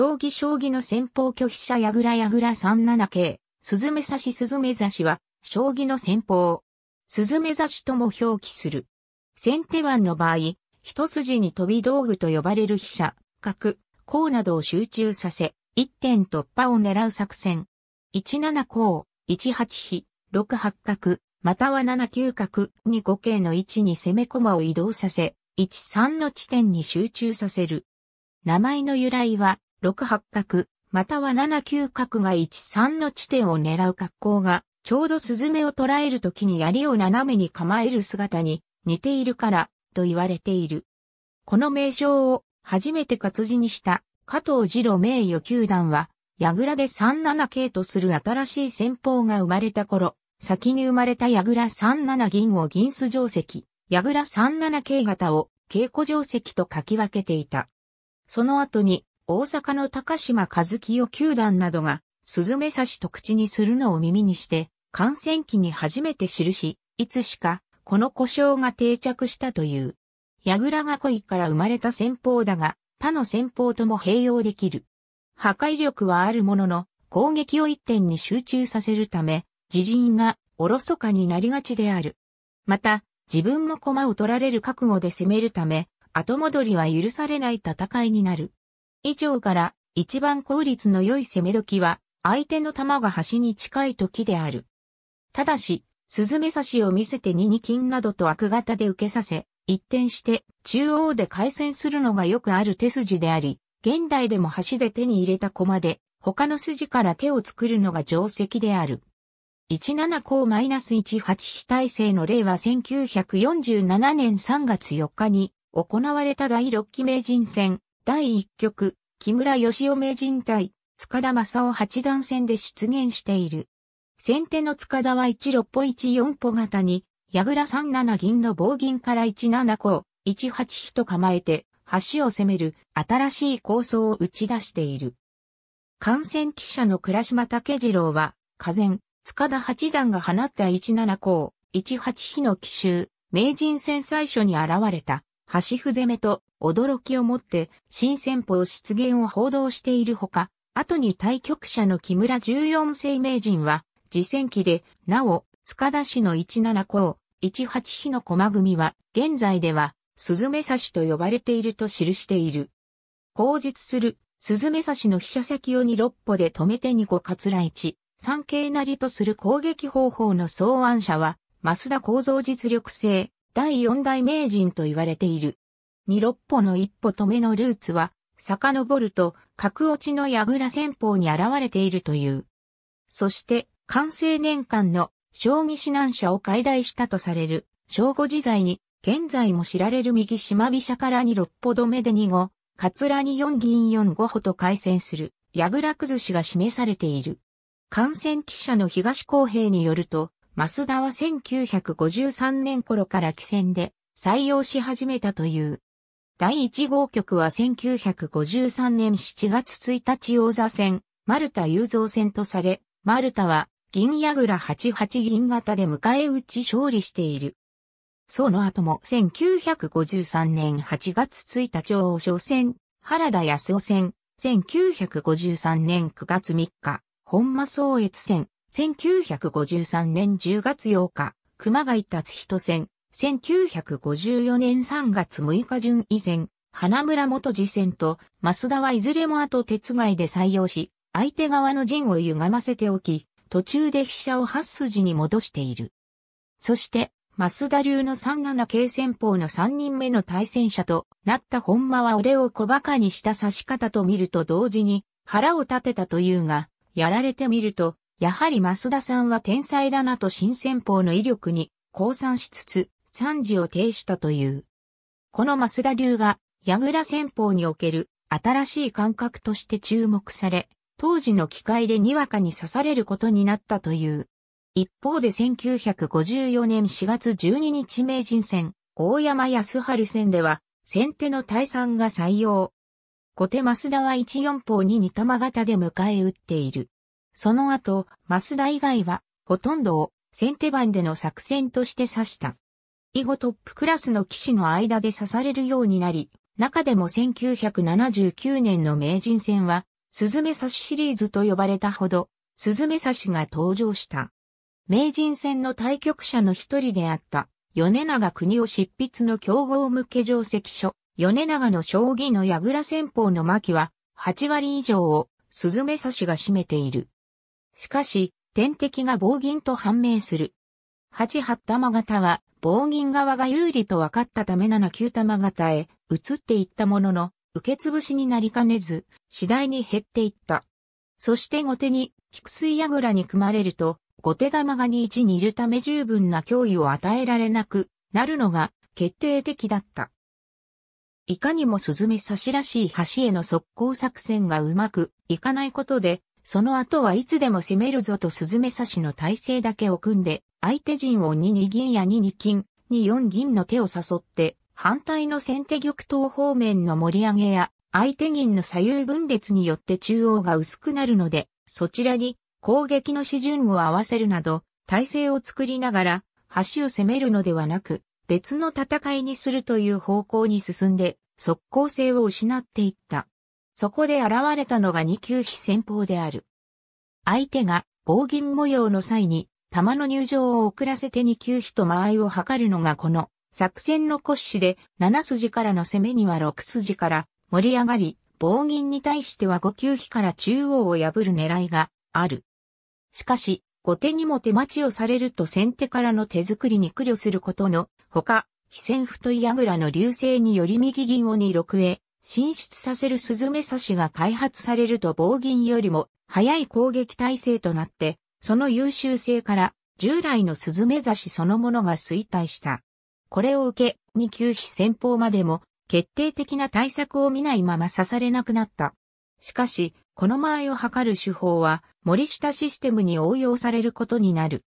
将棋将棋の先方拒否者矢倉矢倉37系、鈴目指し鈴目指しは、将棋の先方。鈴目指しとも表記する。先手腕の場合、一筋に飛び道具と呼ばれる飛車、角、甲などを集中させ、一点突破を狙う作戦。17甲、18飛、6八角、または7九角に5系の位置に攻め駒を移動させ、13の地点に集中させる。名前の由来は、六八角、または七九角が一三の地点を狙う格好が、ちょうどスズメを捕らえる時に槍を斜めに構える姿に似ているから、と言われている。この名称を初めて活字にした加藤二郎名誉球団は、櫓で三七桂とする新しい戦法が生まれた頃、先に生まれた櫓三七銀を銀子定石、櫓三七桂型を稽古定石と書き分けていた。その後に大阪の高島和清球団などが、スズメ刺しと口にするのを耳にして、感染期に初めて記し、いつしか、この故障が定着したという。倉が恋から生まれた戦法だが、他の戦法とも併用できる。破壊力はあるものの、攻撃を一点に集中させるため、自陣がおろそかになりがちである。また、自分も駒を取られる覚悟で攻めるため、後戻りは許されない戦いになる。以上から一番効率の良い攻め時は相手の弾が端に近い時である。ただし、鈴目刺しを見せて2二金などと悪型で受けさせ、一転して中央で回線するのがよくある手筋であり、現代でも端で手に入れた駒で他の筋から手を作るのが定石である。17項 -18 非体制の例は1947年3月4日に行われた第6期名人戦第1局、木村義雄名人対、塚田正夫八段戦で出現している。先手の塚田は1六歩14歩型に、矢倉3七銀の棒銀から1七個、1八飛と構えて、橋を攻める新しい構想を打ち出している。感染記者の倉島武次郎は、火前、塚田八段が放った1七個、1八飛の奇襲、名人戦最初に現れた。橋伏攻めと驚きをもって新戦法出現を報道しているほか、後に対局者の木村十四世名人は、次戦期で、なお、塚田市の17校、18日の駒組は、現在では、スズメ刺しと呼ばれていると記している。口述する、スズメ刺しの飛車先を2六歩で止めて2個桂一、三桂なりとする攻撃方法の草案者は、増田構造実力性、第四代名人と言われている。二六歩の一歩止めのルーツは、遡ると、格落ちの倉戦法に現れているという。そして、完成年間の将棋指南者を解体したとされる、正午時代に、現在も知られる右島飛車からに六歩止めで2五、カツラに4銀4五歩と回戦する、倉崩しが示されている。感染記者の東公平によると、増田は1953年頃から汽船で採用し始めたという。第1号局は1953年7月1日王座線、丸田雄造戦とされ、丸田は銀矢倉88銀型で迎え撃ち勝利している。その後も1953年8月1日王将戦、原田康夫戦、1953年9月3日、本間宗越戦、1953年10月8日、熊谷達人戦、1954年3月6日順以前、花村元次戦と、増田はいずれも後鉄外で採用し、相手側の陣を歪ませておき、途中で飛車を八筋に戻している。そして、増田流の37系戦法の3人目の対戦者となった本間は俺を小馬鹿にした指し方と見ると同時に腹を立てたというが、やられてみるとやはり増田さんは天才だなと新戦法の威力に降参しつつ、賛辞を呈したという。この増田流が、矢倉戦法における新しい感覚として注目され、当時の機械でにわかに刺されることになったという。一方で1954年4月12日名人戦、大山康春戦では、先手の大山が採用。小手増田は14法に二玉型で迎え撃っている。その後、増田以外は、ほとんどを先手番での作戦として指した。以後トップクラスの騎士の間で指されるようになり、中でも1979年の名人戦は、スズメ刺しシリーズと呼ばれたほど、スズメ刺しが登場した。名人戦の対局者の一人であった、米長国を執筆の競合向け定石書、米長の将棋の矢倉戦法の巻は、8割以上をスズメ刺しが占めている。しかし、天敵が棒銀と判明する。八八玉型は、棒銀側が有利と分かったためら、九玉型へ移っていったものの、受け潰しになりかねず、次第に減っていった。そして後手に、菊水櫓に組まれると、後手玉が2一にいるため十分な脅威を与えられなくなるのが決定的だった。いかにもスズメ差しらしい橋への速攻作戦がうまくいかないことで、その後はいつでも攻めるぞとスズメ刺しの体勢だけを組んで、相手陣を2二銀や2二金、2四銀の手を誘って、反対の先手玉頭方面の盛り上げや、相手銀の左右分裂によって中央が薄くなるので、そちらに攻撃の指順を合わせるなど、体勢を作りながら、橋を攻めるのではなく、別の戦いにするという方向に進んで、速攻性を失っていった。そこで現れたのが二級飛戦法である。相手が棒銀模様の際に、弾の入場を遅らせて二級飛と間合いを図るのがこの作戦の骨子で、七筋からの攻めには六筋から盛り上がり、棒銀に対しては五級飛から中央を破る狙いがある。しかし、後手にも手待ちをされると先手からの手作りに苦慮することのほか、非戦不と矢倉の流星により右銀を二六へ進出させるスズメ刺しが開発されると棒銀よりも早い攻撃体制となって、その優秀性から従来のスズメ刺しそのものが衰退した。これを受け、二級飛戦法までも決定的な対策を見ないまま刺されなくなった。しかし、この間合いを図る手法は森下システムに応用されることになる。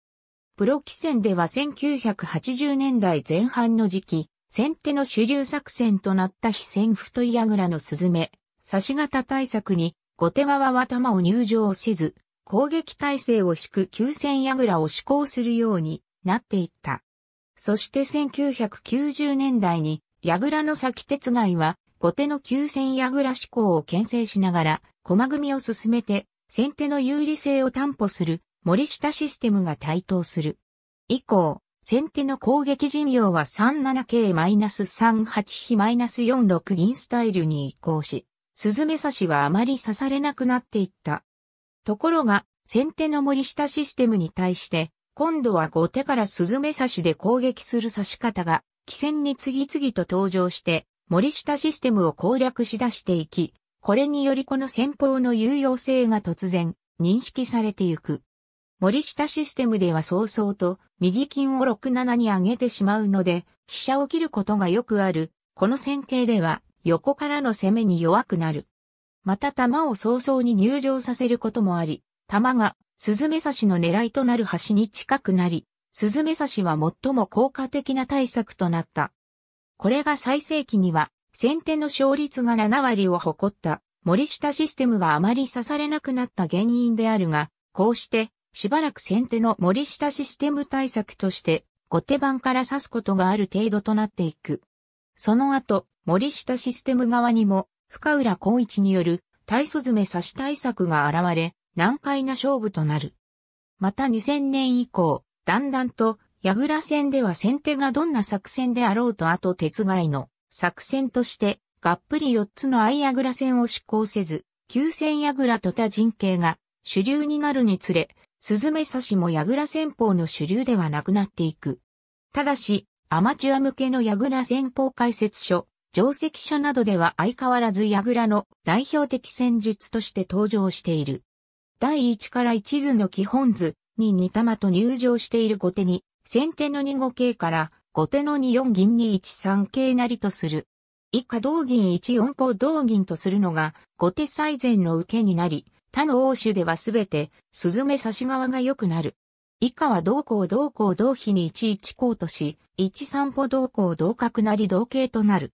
プロ棋戦では1980年代前半の時期、先手の主流作戦となった非戦太い櫓のスズメ、差し型対策に、後手側は弾を入場せず、攻撃体制を敷く急戦櫓を施行するようになっていった。そして1990年代に、櫓の先鉄外は、後手の急戦櫓施行を牽制しながら、駒組みを進めて、先手の有利性を担保する森下システムが台頭する。以降、先手の攻撃陣容は 37K-38 比 -46 銀スタイルに移行し、スズメ刺しはあまり刺されなくなっていった。ところが、先手の森下システムに対して、今度は後手からスズメ刺しで攻撃する刺し方が、棋戦に次々と登場して、森下システムを攻略し出していき、これによりこの戦法の有用性が突然認識されてゆく。森下システムでは早々と右金を67に上げてしまうので、飛車を切ることがよくある。この線形では横からの攻めに弱くなる。また弾を早々に入場させることもあり、弾がスズメ刺しの狙いとなる端に近くなり、スズメ刺しは最も効果的な対策となった。これが最盛期には先手の勝率が7割を誇った森下システムがあまり刺されなくなった原因であるが、こうしてしばらく先手の森下システム対策として、後手番から指すことがある程度となっていく。その後、森下システム側にも、深浦康一による、体素詰め差し対策が現れ、難解な勝負となる。また2000年以降、だんだんと、矢倉戦では先手がどんな作戦であろうと後手つがいの作戦として、がっぷり4つの相矢倉戦を執行せず、急戦矢倉と多陣形が主流になるにつれ、スズメ刺しも矢倉戦法の主流ではなくなっていく。ただし、アマチュア向けの矢倉戦法解説書、定石書などでは相変わらず矢倉の代表的戦術として登場している。第1から1図の基本図に2玉と入場している後手に、先手の2五桂から後手の2四銀に1三桂なりとする。以下同銀1四歩同銀とするのが後手最善の受けになり、他の欧州ではすべて、スズメ差し側が良くなる。以下は同項同項同比に11項とし、1散歩同項同角なり同形となる。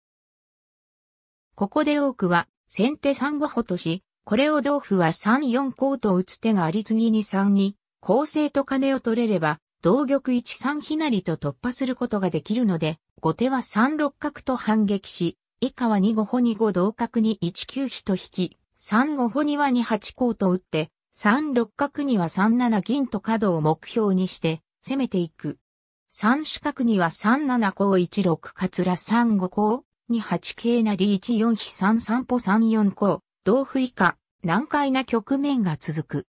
ここで多くは、先手3五歩とし、これを同歩は3四項と打つ手があり次に3に、構成と金を取れれば、同玉1三ひなりと突破することができるので、後手は3六角と反撃し、以下は2五歩2五同角に1九飛と引き、三五歩には二八甲と打って、三六角には三七銀と角を目標にして攻めていく。三四角には三七甲一六桂三五甲、二八桂なり一四飛三三歩三四甲、同歩以下、難解な局面が続く。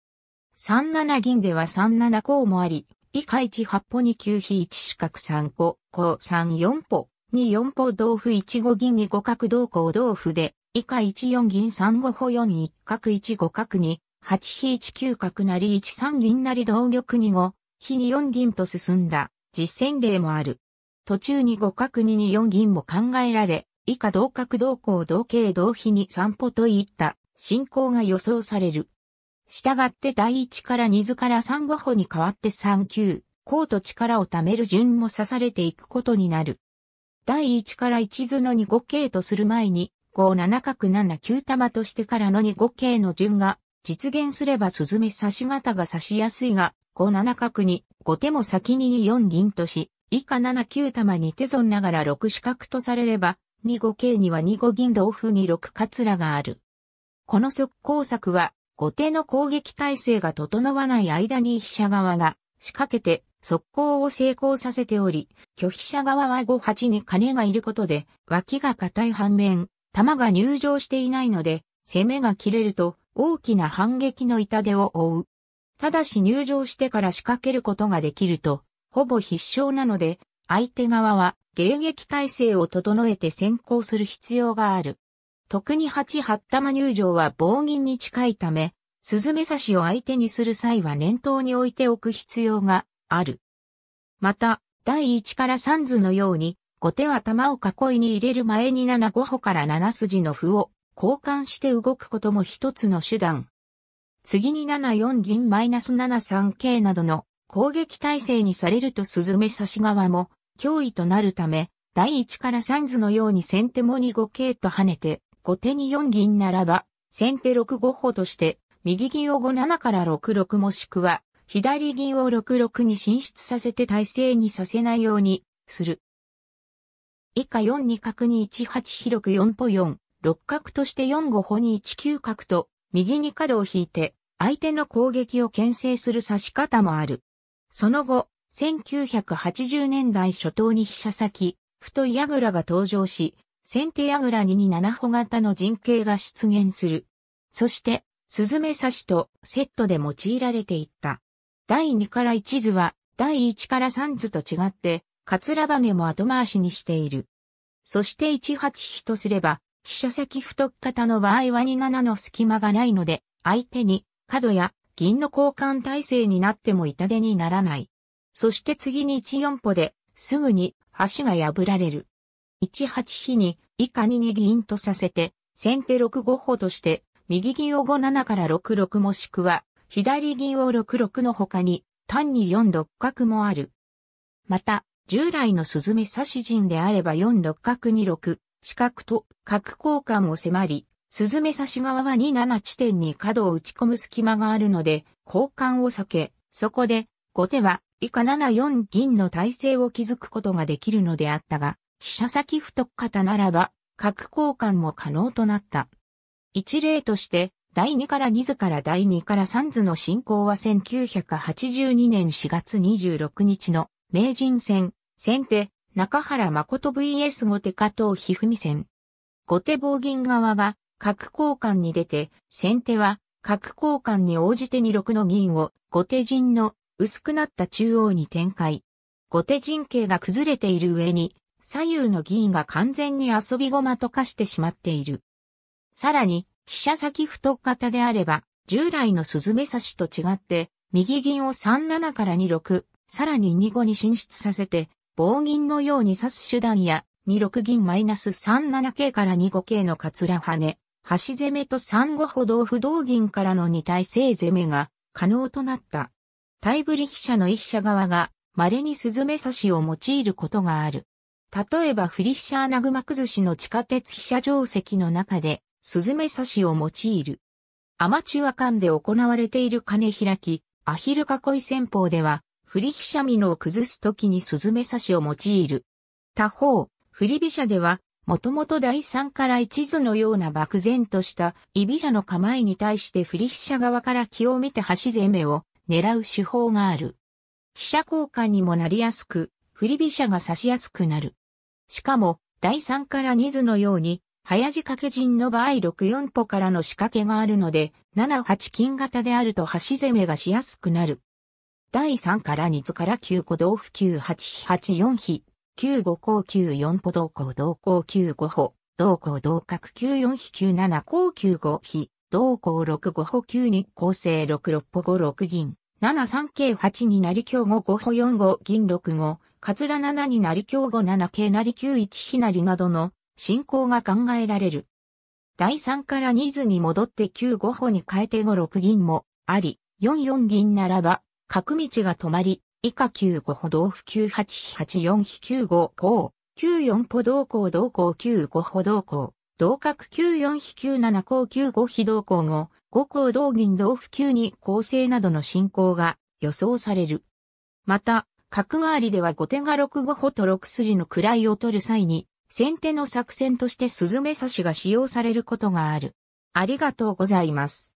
三七銀では三七甲もあり、以下一八歩に九飛一四角三五甲三四歩、二四歩同歩一五銀二五角同行同歩で、以下1四銀3五歩4一角1五角2 8比1九角なり1三銀なり同玉に5、比2四銀と進んだ実践例もある。途中に五角に2四銀も考えられ、以下同角同項同形同比に散歩といった進行が予想される。したがって第1から2図から3五歩に変わって3九、こうと力を貯める順も指されていくことになる。第1から1図の2五形とする前に、校7角7九玉としてからの2五桂の順が実現すればスズメ刺し型が刺しやすいが、5七角に5手も先に2 4銀とし、以下7九玉に手損ながら6四角とされれば、2五桂には2五銀同歩に6カツラがある。この速攻策は、後手の攻撃体制が整わない間に飛車側が仕掛けて速攻を成功させており、拒否者側は5八に金がいることで、脇が固い反面、弾が入場していないので、攻めが切れると大きな反撃の痛手を負う。ただし入場してから仕掛けることができると、ほぼ必勝なので、相手側は迎撃体制を整えて先行する必要がある。特に八八玉入場は棒銀に近いため、スズメ刺しを相手にする際は念頭に置いておく必要がある。また、第一から三図のように、後手は玉を囲いに入れる前に7五歩から7筋の歩を交換して動くことも一つの手段。次に7四銀マイナス7三桂などの攻撃体制にされるとス目差し側も脅威となるため、第1から3図のように先手も2五桂と跳ねて、後手に4銀ならば、先手6五歩として、右銀を5七から6六もしくは、左銀を6六に進出させて体制にさせないようにする。以下4二角に18広く4歩4、六角として4五歩に1九角と、右に角を引いて、相手の攻撃を牽制する指し方もある。その後、1980年代初頭に飛車先、太い矢倉が登場し、先手矢倉2に7歩型の陣形が出現する。そして、スズメ刺しとセットで用いられていった。第2から1図は、第1から3図と違って、桂羽も後回しにしている。そして1八比とすれば、秘書先太方の場合は2七の隙間がないので、相手に角や銀の交換体制になっても痛手にならない。そして次に1四歩で、すぐに橋が破られる。1八比に以下に2銀とさせて、先手6五歩として、右銀を5七から6六もしくは、左銀を6六の他に、単に4六角もある。また、従来のスズメ刺し陣であれば4六角2六、四角と角交換を迫り、スズメ刺し側は27地点に角を打ち込む隙間があるので、交換を避け、そこで、後手は以下7四銀の体勢を築くことができるのであったが、飛車先太方ならば、角交換も可能となった。一例として、第2から2図から第2から3図の進行は1982年4月26日の名人戦、先手、中原誠 vs 後手加藤一二三戦。後手棒銀側が角交換に出て、先手は角交換に応じて二六の銀を後手陣の薄くなった中央に展開。後手陣形が崩れている上に左右の銀が完全に遊び駒と化してしまっている。さらに、飛車先太型であれば、従来のスズメ刺しと違って、右銀を3七から2六、さらに2五に進出させて、棒銀のように指す手段や、2六銀マイナス3七桂から2五桂のカツラ跳ね、端攻めと3五歩同歩同銀からの2体性攻めが可能となった。タ対振り飛車の一飛車側が、稀にスズメ刺しを用いることがある。例えばフリシャ飛ナ穴熊崩しの地下鉄飛車定石の中で、スズメ刺しを用いる。アマチュア間で行われている金開き、アヒル囲い戦法では、振り飛車美濃を崩すときにスズメ刺しを用いる。他方、振り飛車では、もともと第三から一図のような漠然とした居飛車の構えに対して振り飛車側から気を見て端攻めを狙う手法がある。飛車交換にもなりやすく、振り飛車が刺しやすくなる。しかも、第三から二図のように、早仕掛け陣の場合6四歩からの仕掛けがあるので、7八金型であると端攻めがしやすくなる。第3から2つから9個同歩9 8 8 4比、9 5項9 4歩同項同項9 5歩、同項同角9 4比9 7項9 5比、同項6 5歩9 2構成6 6歩5 6銀、7 3計8になり強5 5歩4 5銀6 5、カツラ7になり強5 7計なり9 1比なりなどの進行が考えられる。第3から2図に戻って9 5歩に変えて5 6銀もあり、4 4銀ならば、角道が止まり、以下九五歩道府9 8八四非九五項、九四歩道校同校九五歩道校、同角九四非九七校九五非同校後、五校同銀同府九二構成などの進行が予想される。また、角代わりでは後手が六五歩と六筋の位を取る際に、先手の作戦としてスズメ刺しが使用されることがある。ありがとうございます。